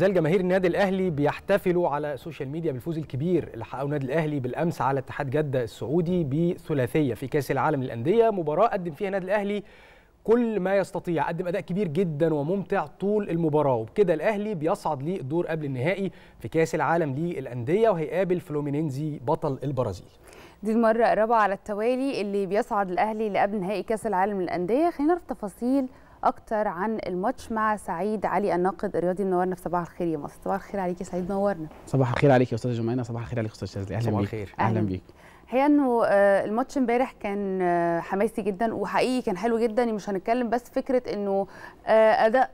زال جماهير النادي الاهلي بيحتفلوا على السوشيال ميديا بالفوز الكبير اللي حققه النادي الاهلي بالامس على اتحاد جده السعودي بثلاثيه في كاس العالم للانديه مباراه قدم فيها النادي الاهلي كل ما يستطيع قدم اداء كبير جدا وممتع طول المباراه وبكده الاهلي بيصعد للدور قبل النهائي في كاس العالم للانديه وهيقابل فلومينينزي بطل البرازيل دي المره الرابعه على التوالي اللي بيصعد الاهلي لقبل نهائي كاس العالم للانديه خلينا نعرف تفاصيل اكتر عن الماتش مع سعيد علي الناقد الرياضي منورنا في صباح الخير يا مصر صباح الخير عليك يا سعيد منورنا صباح الخير عليك يا استاذه جمانه صباح الخير عليك يا استاذ شاذلي اهلا بيك اهلا بيك الحقيقه انه آه، الماتش امبارح كان آه، حماسي جدا وحقيقي كان حلو جدا مش هنتكلم بس فكره انه آه، اداء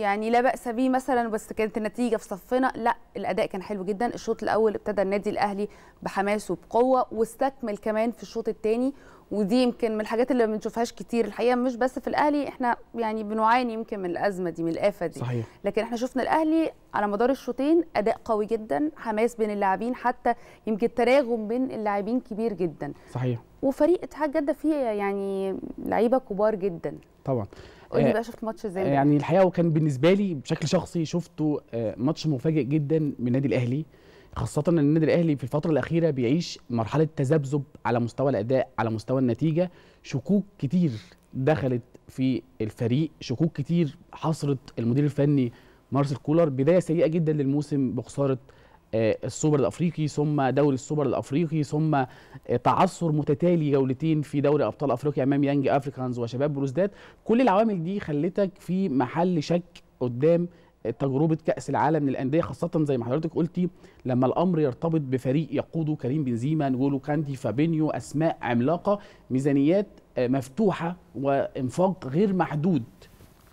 يعني لا باس به مثلا بس كانت النتيجه في صفنا لا الاداء كان حلو جدا الشوط الاول ابتدى النادي الاهلي بحماس وبقوه واستكمل كمان في الشوط الثاني ودي يمكن من الحاجات اللي ما بنشوفهاش كتير الحقيقه مش بس في الاهلي احنا يعني بنعاني يمكن من الازمه دي من الافه دي صحيح. لكن احنا شفنا الاهلي على مدار الشوطين اداء قوي جدا حماس بين اللاعبين حتى يمكن تراغم بين اللاعبين كبير جدا صحيح وفريق اتحاد جده فيه يعني لعيبه كبار جدا طبعا قول لي آه، بقى شفت ماتش ازاي يعني الحقيقه وكان بالنسبه لي بشكل شخصي شفته آه، ماتش مفاجئ جدا من النادي الاهلي خاصة ان النادي الاهلي في الفترة الأخيرة بيعيش مرحلة تذبذب على مستوى الأداء على مستوى النتيجة شكوك كتير دخلت في الفريق شكوك كتير حصرت المدير الفني مارسيل كولر بداية سيئة جدا للموسم بخسارة آه، السوبر الافريقي ثم دوري السوبر الافريقي ثم آه، تعثر متتالي جولتين في دوري ابطال افريقيا امام يانج افريكانز وشباب بروزداد كل العوامل دي خلتك في محل شك قدام تجربه كاس العالم للانديه خاصه زي ما حضرتك قلتي لما الامر يرتبط بفريق يقوده كريم بنزيما نجولو كاندي فابينيو اسماء عملاقه ميزانيات آه، مفتوحه وانفاق غير محدود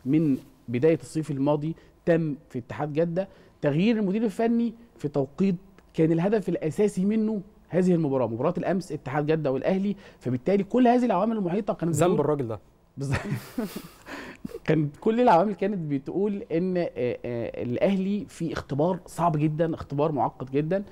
من بدايه الصيف الماضي تم في اتحاد جده تغيير المدير الفني في توقيت كان الهدف الاساسي منه هذه المباراه مباراه الامس اتحاد جده والاهلي فبالتالي كل هذه العوامل المحيطه كانت ذنب الراجل ده بالظبط كانت كل العوامل كانت بتقول ان آه، آه، الاهلي في اختبار صعب جدا اختبار معقد جدا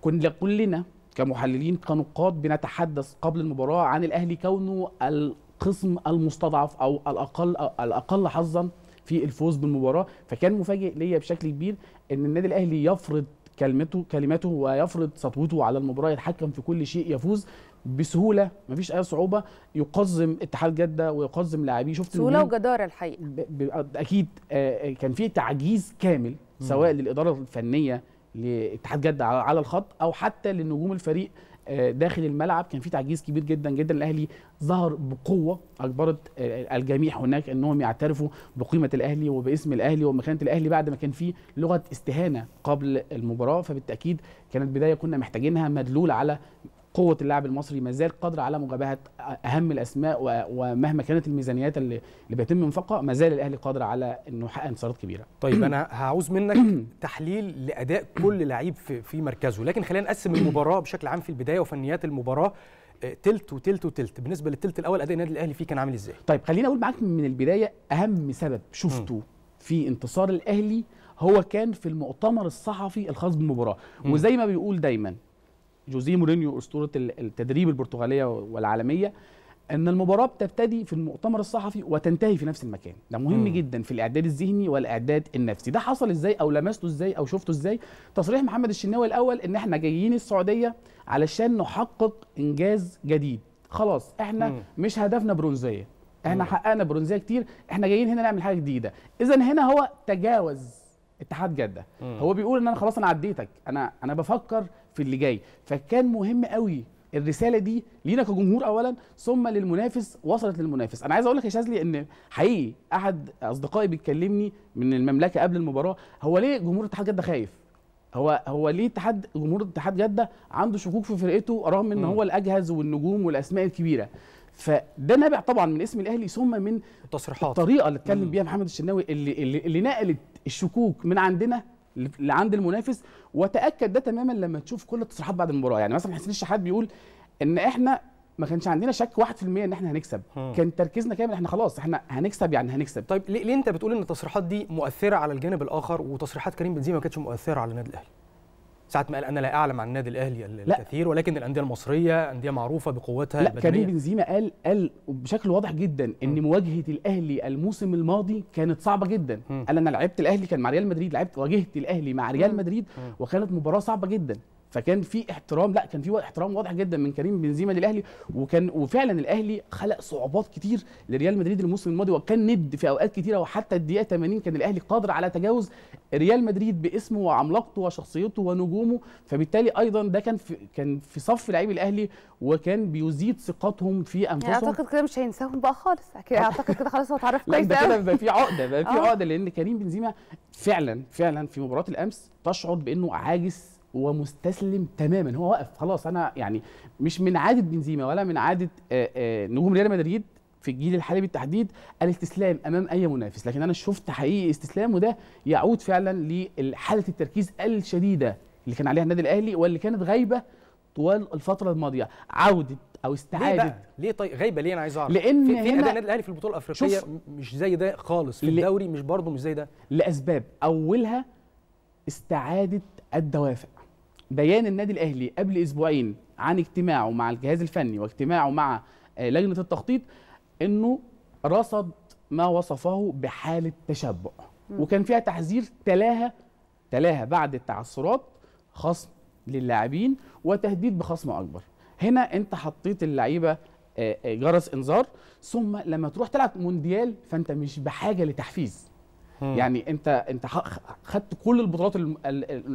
كنا كلنا كمحللين كنقاد بنتحدث قبل المباراه عن الاهلي كونه القسم المستضعف او الاقل الاقل حظا في الفوز بالمباراه فكان مفاجئ ليا بشكل كبير ان النادي الاهلي يفرض كلمته كلماته ويفرض سطوته على المباراه يتحكم في كل شيء يفوز بسهوله مفيش اي صعوبه يقزم اتحاد جده ويقزم لاعبيه شفت سهوله وجداره الحقيقه اكيد آه، آه، كان في تعجيز كامل سواء مم. للاداره الفنيه لاتحاد جده على الخط او حتى لنجوم الفريق آه، داخل الملعب كان في تعجيز كبير جدا جدا الاهلي ظهر بقوه اجبرت الجميع هناك انهم يعترفوا بقيمه الاهلي وباسم الاهلي ومكانه الاهلي بعد ما كان في لغه استهانه قبل المباراه فبالتاكيد كانت بدايه كنا محتاجينها مدلول على قوه اللاعب المصري ما زال قادر على مجابهه اهم الاسماء ومهما كانت الميزانيات اللي, اللي بيتم انفاقها ما زال الاهلي قادر على انه يحقق انتصارات كبيره. طيب انا هعوز منك تحليل لاداء كل لعيب في, في مركزه، لكن خلينا نقسم المباراه بشكل عام في البدايه وفنيات المباراه آه، تلت وتلت وتلت، بالنسبه للتلت الاول اداء النادي الاهلي فيه كان عامل ازاي؟ طيب خليني اقول معاك من البدايه اهم سبب شفته في انتصار الاهلي هو كان في المؤتمر الصحفي الخاص بالمباراه، وزي ما بيقول دايما جوزيه مورينيو اسطوره التدريب البرتغاليه والعالميه ان المباراه بتبتدي في المؤتمر الصحفي وتنتهي في نفس المكان ده مهم م. جدا في الاعداد الذهني والاعداد النفسي ده حصل ازاي او لمسته ازاي او شفته ازاي تصريح محمد الشناوي الاول ان احنا جايين السعوديه علشان نحقق انجاز جديد خلاص احنا م. مش هدفنا برونزيه احنا م. حققنا برونزيه كتير احنا جايين هنا نعمل حاجه جديده اذا هنا هو تجاوز اتحاد جده مم. هو بيقول ان انا خلاص انا عديتك انا انا بفكر في اللي جاي فكان مهم قوي الرساله دي لينا كجمهور اولا ثم للمنافس وصلت للمنافس انا عايز اقول لك يا شاذلي ان حقيقي احد اصدقائي بيكلمني من المملكه قبل المباراه هو ليه جمهور اتحاد جده خايف هو هو ليه اتحاد جمهور اتحاد جده عنده شكوك في فرقته رغم ان هو الاجهز والنجوم والاسماء الكبيره فده نابع طبعا من اسم الاهلي ثم من التصريحات الطريقه اللي اتكلم بيها محمد الشناوي اللي اللي, اللي نقلت الشكوك من عندنا لعند المنافس وتاكد ده تماما لما تشوف كل التصريحات بعد المباراه يعني مثلا حسين الشحات بيقول ان احنا ما كانش عندنا شك 1% ان احنا هنكسب هم. كان تركيزنا كامل احنا خلاص احنا هنكسب يعني هنكسب طيب ليه, ليه انت بتقول ان التصريحات دي مؤثره على الجانب الاخر وتصريحات كريم بنزيما ما كانتش مؤثره على النادي الاهلي ساعه ما قال انا لا اعلم عن النادي الاهلي الكثير لا. ولكن الانديه المصريه انديه معروفه بقوتها لا البدنية. كريم بنزيما قال قال بشكل واضح جدا ان م. مواجهه الاهلي الموسم الماضي كانت صعبه جدا م. قال انا لعبت الاهلي كان مع ريال مدريد لعبت واجهت الاهلي مع ريال مدريد وكانت مباراه صعبه جدا فكان في احترام لا كان في احترام واضح جدا من كريم بنزيما للاهلي وكان وفعلا الاهلي خلق صعوبات كتير لريال مدريد الموسم الماضي وكان ند في اوقات كتيره وحتى الدقيقه 80 كان الاهلي قادر على تجاوز ريال مدريد باسمه وعملاقته وشخصيته ونجومه فبالتالي ايضا ده كان في كان في صف لعيب الاهلي وكان بيزيد ثقتهم في يعني انفسهم يعني اعتقد كده مش هينساهم بقى خالص اكيد آه. اعتقد كده خلاص هو اتعرف كويس ده كده بقى في عقده بقى في آه. عقده لان كريم بنزيما فعلا فعلا في مباراه الامس تشعر بانه عاجز ومستسلم تماما هو واقف خلاص انا يعني مش من عاده بنزيما ولا من عاده آه، آه، نجوم ريال مدريد في الجيل الحالي بالتحديد الاستسلام امام اي منافس لكن انا شفت حقيقي استسلام وده يعود فعلا لحاله التركيز الشديده اللي كان عليها النادي الاهلي واللي كانت غايبه طوال الفتره الماضيه عوده او استعاده ليه, بقى؟ ليه طيب غايبه ليه انا عايز اعرف لان في في النادي الاهلي في البطوله الافريقيه مش زي ده خالص في الدوري مش برضه مش زي ده لاسباب اولها استعاده الدوافع بيان النادي الاهلي قبل اسبوعين عن اجتماعه مع الجهاز الفني واجتماعه مع آه، لجنه التخطيط انه رصد ما وصفه بحاله تشبع وكان فيها تحذير تلاها تلاها بعد التعثرات خصم للاعبين وتهديد بخصم اكبر هنا انت حطيت اللعيبه آه، آه، جرس انذار ثم لما تروح تلعب مونديال فانت مش بحاجه لتحفيز يعني انت انت خدت كل البطولات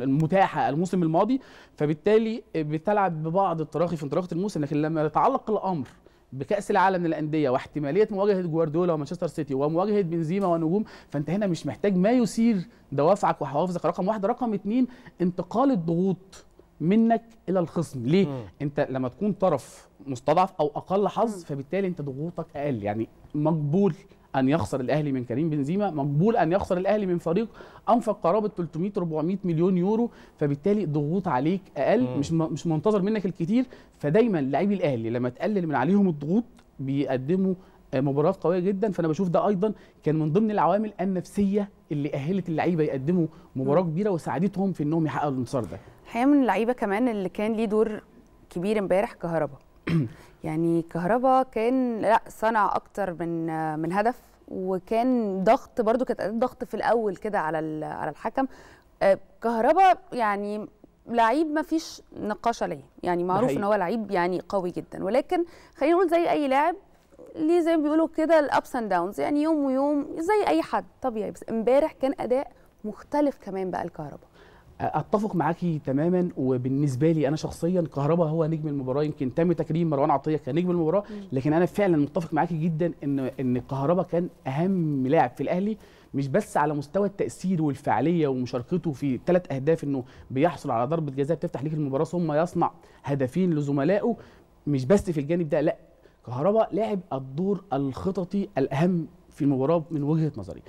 المتاحه الموسم الماضي فبالتالي بتلعب ببعض التراخي في انطلاقه الموسم لكن لما يتعلق الامر بكاس العالم للانديه واحتماليه مواجهه جوارديولا ومانشستر سيتي ومواجهه بنزيما ونجوم فانت هنا مش محتاج ما يثير دوافعك وحوافزك رقم واحد رقم اثنين انتقال الضغوط منك الى الخصم ليه م. انت لما تكون طرف مستضعف او اقل حظ فبالتالي انت ضغوطك اقل يعني مقبول ان يخسر الاهلي من كريم بنزيما مقبول ان يخسر الاهلي من فريق انفق قرابه 300 400 مليون يورو فبالتالي الضغوط عليك اقل مش مش منتظر منك الكتير فدايما لاعبي الاهلي لما تقلل من عليهم الضغوط بيقدموا آه، مباريات قويه جدا فانا بشوف ده ايضا كان من ضمن العوامل النفسيه اللي اهلت اللعيبه يقدموا مباراه كبيره وساعدتهم في انهم يحققوا الانتصار ده. الحقيقه من اللعيبه كمان اللي كان ليه دور كبير امبارح كهربا يعني كهربا كان لا صنع اكتر من من هدف وكان ضغط برضو كانت ضغط في الاول كده على على الحكم آه، كهربا يعني لعيب ما فيش نقاش عليه يعني معروف ان هو لعيب يعني قوي جدا ولكن خلينا نقول زي اي لاعب ليه زي ما بيقولوا كده الابس اند داونز يعني يوم ويوم زي اي حد طبيعي بس امبارح كان اداء مختلف كمان بقى الكهرباء اتفق معاكي تماما وبالنسبه لي انا شخصيا كهربا هو نجم المباراه يمكن تم تكريم مروان عطيه كنجم المباراه لكن انا فعلا متفق معاكي جدا ان ان كهربا كان اهم لاعب في الاهلي مش بس على مستوى التاثير والفعاليه ومشاركته في ثلاث اهداف انه بيحصل على ضربه جزاء بتفتح ليك المباراه ثم يصنع هدفين لزملائه مش بس في الجانب ده لا كهربا لعب الدور الخططي الاهم في المباراه من وجهه نظري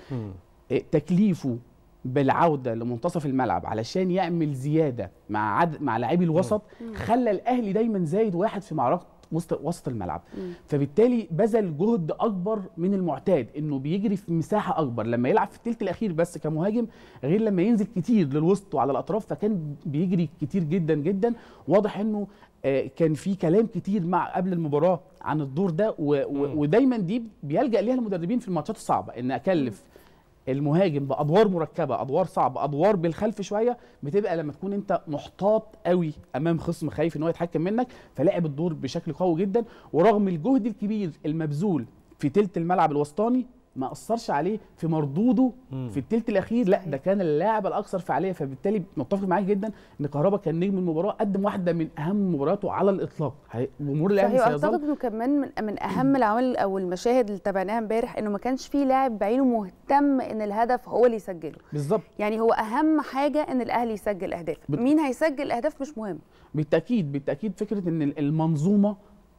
تكليفه بالعوده لمنتصف الملعب علشان يعمل زياده مع عد... مع لاعبي الوسط خلى الاهلي دايما زايد واحد في معركه وسط وسط الملعب مم. فبالتالي بذل جهد اكبر من المعتاد انه بيجري في مساحه اكبر لما يلعب في الثلث الاخير بس كمهاجم غير لما ينزل كتير للوسط وعلى الاطراف فكان بيجري كتير جدا جدا واضح انه آه، كان في كلام كتير مع قبل المباراه عن الدور ده ودايما دي بيلجا ليها المدربين في الماتشات الصعبه ان اكلف مم. المهاجم بادوار مركبه ادوار صعبه ادوار بالخلف شويه بتبقى لما تكون انت محتاط قوي امام خصم خايف ان هو يتحكم منك فلعب الدور بشكل قوي جدا ورغم الجهد الكبير المبذول في تلت الملعب الوسطاني ما اثرش عليه في مردوده مم. في الثلث الاخير لا ده كان اللاعب الاكثر فعاليه فبالتالي متفق معاك جدا ان كهربا كان نجم المباراه قدم واحده من اهم مبارياته على الاطلاق جمهور الاهلي صحيح اعتقد انه كمان من, من اهم العوامل او المشاهد اللي تابعناها امبارح انه ما كانش في لاعب بعينه مهتم ان الهدف هو اللي يسجله بالظبط يعني هو اهم حاجه ان الاهلي يسجل اهداف بت... مين هيسجل اهداف مش مهم بالتاكيد بالتاكيد فكره ان المنظومه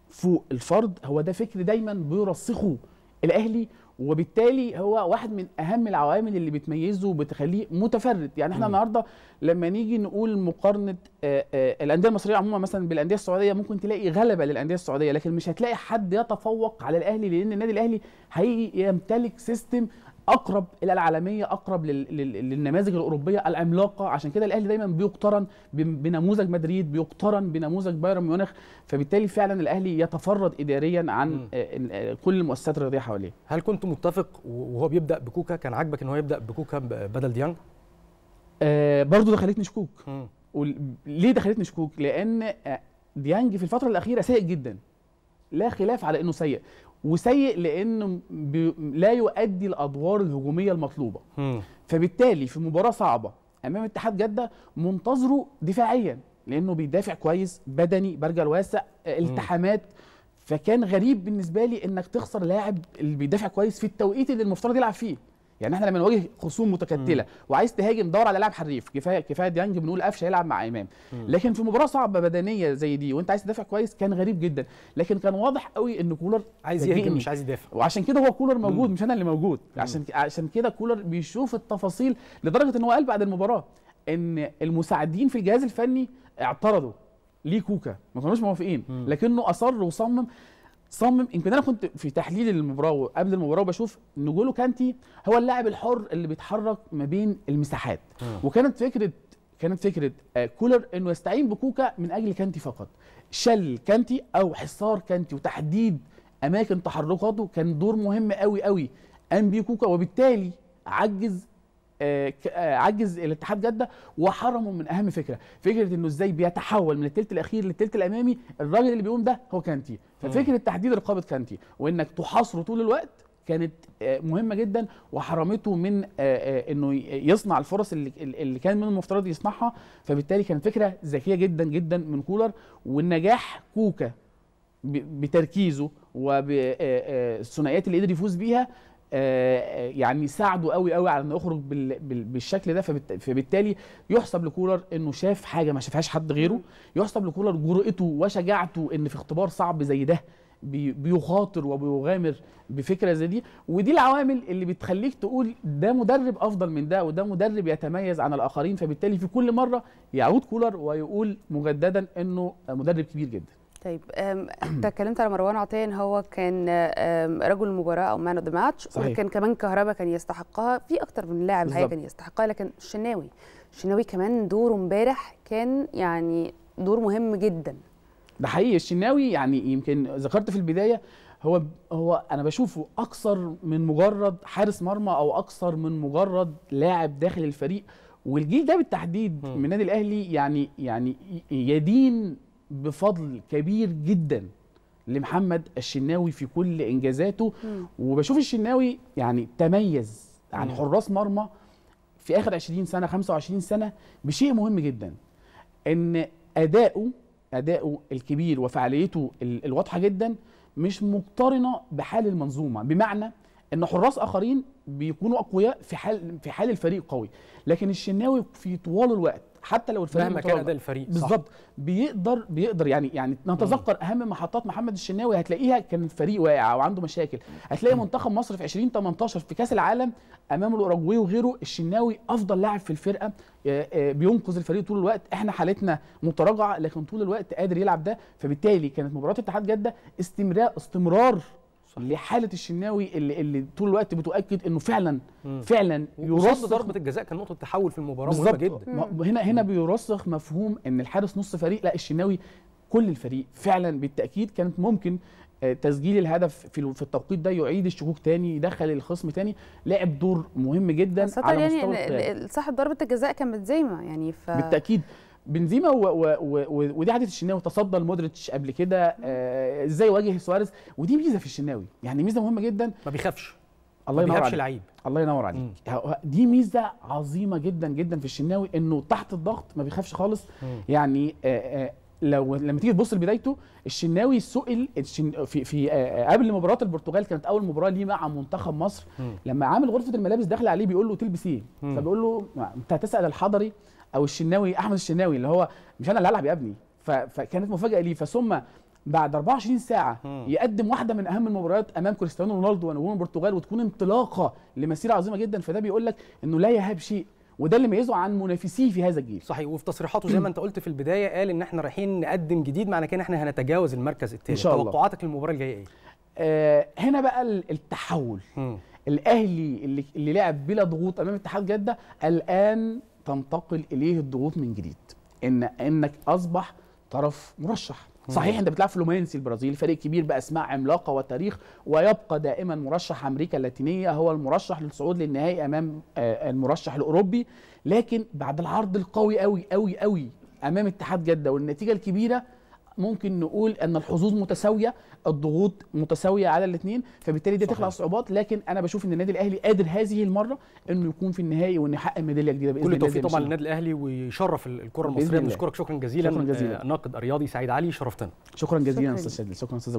فوق الفرد هو ده فكر دايما بيرسخه الاهلي وبالتالي هو واحد من اهم العوامل اللي بتميزه وبتخليه متفرد يعني احنا النهارده لما نيجي نقول مقارنه آآ آه، آآ آه، الانديه المصريه عموما مثلا بالانديه السعوديه ممكن تلاقي غلبه للانديه السعوديه لكن مش هتلاقي حد يتفوق على الاهلي لان النادي الاهلي هيمتلك يمتلك سيستم اقرب الى العالميه اقرب للنماذج الاوروبيه العملاقه عشان كده الاهلي دايما بيقترن بنموذج مدريد بيقترن بنموذج بايرن ميونخ فبالتالي فعلا الاهلي يتفرد اداريا عن م. آه، آه، كل المؤسسات الرياضيه حواليه هل كنت متفق وهو بيبدا بكوكا كان عاجبك ان هو يبدا بكوكا بدل ديانج آه برضه دخلتني شكوك ليه دخلتني شكوك لان آه، ديانج في الفتره الاخيره سيء جدا لا خلاف على انه سيء وسيء لان لا يؤدي الادوار الهجوميه المطلوبه فبالتالي في مباراه صعبه امام اتحاد جده منتظره دفاعيا لانه بيدافع كويس بدني برجل واسع آه، التحامات فكان غريب بالنسبه لي انك تخسر لاعب اللي بيدافع كويس في التوقيت اللي المفترض يلعب فيه يعني احنا لما نواجه خصوم متكتله مم. وعايز تهاجم دور على لاعب حريف كفايه كفايه ديانج بنقول قفش هيلعب مع امام مم. لكن في مباراه صعبه بدنيه زي دي وانت عايز تدافع كويس كان غريب جدا لكن كان واضح قوي ان كولر عايز يهاجم مش عايز يدافع وعشان كده هو كولر موجود مم. مش انا اللي موجود عشان عشان كده كولر بيشوف التفاصيل لدرجه ان هو قال بعد المباراه ان المساعدين في الجهاز الفني اعترضوا ليه كوكا ما كانوش موافقين لكنه اصر وصمم صمم يمكن انا كنت في تحليل المباراه قبل المباراه بشوف نجولو كانتي هو اللاعب الحر اللي بيتحرك ما بين المساحات وكانت فكره كانت فكره آه، كولر انه يستعين بكوكا من اجل كانتي فقط شل كانتي او حصار كانتي وتحديد اماكن تحركاته كان دور مهم قوي قوي قام بيه كوكا وبالتالي عجز آه، آه، عجز الاتحاد جده وحرمه من اهم فكره فكره انه ازاي بيتحول من الثلث الاخير للثلث الامامي الراجل اللي بيقوم ده هو كانتي ففكره تحديد رقابه كانتي وانك تحاصره طول الوقت كانت آه، مهمه جدا وحرمته من انه يصنع الفرص اللي كان من المفترض يصنعها فبالتالي كانت فكره ذكيه جدا جدا من كولر والنجاح كوكا بتركيزه وبالثنائيات اللي قدر يفوز بيها آه، آه، يعني ساعده قوي قوي على انه يخرج بالشكل ده فبالتالي يحسب لكولر انه شاف حاجه ما شافهاش حد غيره يحسب لكولر جرأته وشجاعته ان في اختبار صعب زي ده بيخاطر وبيغامر بفكره زي دي ودي العوامل اللي بتخليك تقول ده مدرب افضل من ده وده مدرب يتميز عن الاخرين فبالتالي في كل مره يعود كولر ويقول مجددا انه مدرب كبير جدا طيب انت اتكلمت على مروان عطيه ان هو كان رجل المباراه او مان اوف ذا ماتش ولكن كمان كهربا كان يستحقها في اكتر من لاعب هاي كان يستحقها لكن الشناوي الشناوي كمان دوره امبارح كان يعني دور مهم جدا ده حقيقي الشناوي يعني يمكن ذكرت في البدايه هو هو انا بشوفه اكثر من مجرد حارس مرمى او اكثر من مجرد لاعب داخل الفريق والجيل ده بالتحديد من النادي الاهلي يعني يعني يدين بفضل كبير جدا لمحمد الشناوي في كل انجازاته مم. وبشوف الشناوي يعني تميز عن حراس مرمى في اخر 20 سنه 25 سنه بشيء مهم جدا ان اداؤه اداؤه الكبير وفعاليته الواضحه جدا مش مقترنه بحال المنظومه بمعنى ان حراس اخرين بيكونوا اقوياء في حال في حال الفريق قوي لكن الشناوي في طوال الوقت حتى لو الفريق مهما كان اداء الفريق بالظبط بيقدر بيقدر يعني يعني نتذكر اهم محطات محمد الشناوي هتلاقيها كان الفريق واقع وعنده مشاكل هتلاقي منتخب مصر في 2018 في كاس العالم امام الاوروجواي وغيره الشناوي افضل لاعب في الفرقه آه، آه، بينقذ الفريق طول الوقت احنا حالتنا متراجعه لكن طول الوقت قادر يلعب ده فبالتالي كانت مباراه اتحاد جده استمرار استمرار صح. لحاله الشناوي اللي, اللي طول الوقت بتؤكد انه فعلا مم. فعلا يرسخ ضربه الجزاء كان نقطه تحول في المباراه مهمه جدا مم. هنا هنا بيرسخ مفهوم ان الحارس نص فريق لا الشناوي كل الفريق فعلا بالتاكيد كانت ممكن آه، تسجيل الهدف في في التوقيت ده يعيد الشكوك تاني يدخل الخصم تاني لعب دور مهم جدا على يعني مستوى يعني صاحب ضربه الجزاء كان متزايمه يعني ف بالتاكيد بنزيما ودي عاده الشناوي تصدى لمودريتش قبل كده آه، ازاي واجه سواريز ودي ميزه في الشناوي يعني ميزه مهمه جدا ما بيخافش الله ينور عليك لعيب الله ينور عليك مم. دي ميزه عظيمه جدا جدا في الشناوي انه تحت الضغط ما بيخافش خالص مم. يعني آه، آه، لو لما تيجي تبص لبدايته الشناوي سئل الشن... في في قبل مباراه البرتغال كانت اول مباراه ليه مع منتخب مصر مم. لما عامل غرفه الملابس داخل عليه بيقول له تلبس ايه فبيقول له انت هتسال الحضري او الشناوي احمد الشناوي اللي هو مش انا اللي هلعب يا ابني فكانت مفاجاه ليه فثم بعد 24 ساعه م. يقدم واحده من اهم المباريات امام كريستيانو رونالدو ونجوم البرتغال وتكون انطلاقه لمسيره عظيمه جدا فده بيقول لك انه لا يهاب شيء وده اللي ميزه عن منافسيه في هذا الجيل صحيح وفي تصريحاته زي ما انت قلت في البدايه قال ان احنا رايحين نقدم جديد معنى كده احنا هنتجاوز المركز إن شاء الله. توقعاتك للمباراه الجايه ايه آه هنا بقى التحول م. الاهلي اللي, اللي لعب بلا ضغوط امام اتحاد جده الان تنتقل اليه الضغوط من جديد ان انك اصبح طرف مرشح صحيح انت بتلعب فلومينسي البرازيل البرازيلي فريق كبير باسماء عملاقه وتاريخ ويبقى دائما مرشح امريكا اللاتينيه هو المرشح للصعود للنهائي امام آه، المرشح الاوروبي لكن بعد العرض القوي قوي قوي قوي امام اتحاد جده والنتيجه الكبيره ممكن نقول ان الحظوظ متساويه الضغوط متساويه على الاثنين فبالتالي دي تخلق صعوبات لكن انا بشوف ان النادي الاهلي قادر هذه المره انه يكون في النهائي وانه يحقق ميداليه جديده باذن الله كل التوفيق طبعا للنادي الاهلي ويشرف الكره المصريه بنشكرك شكرا جزيلا شكرا جزيلا الرياضي آه، سعيد علي شرفتنا شكرا جزيلا استاذ شكرا استاذ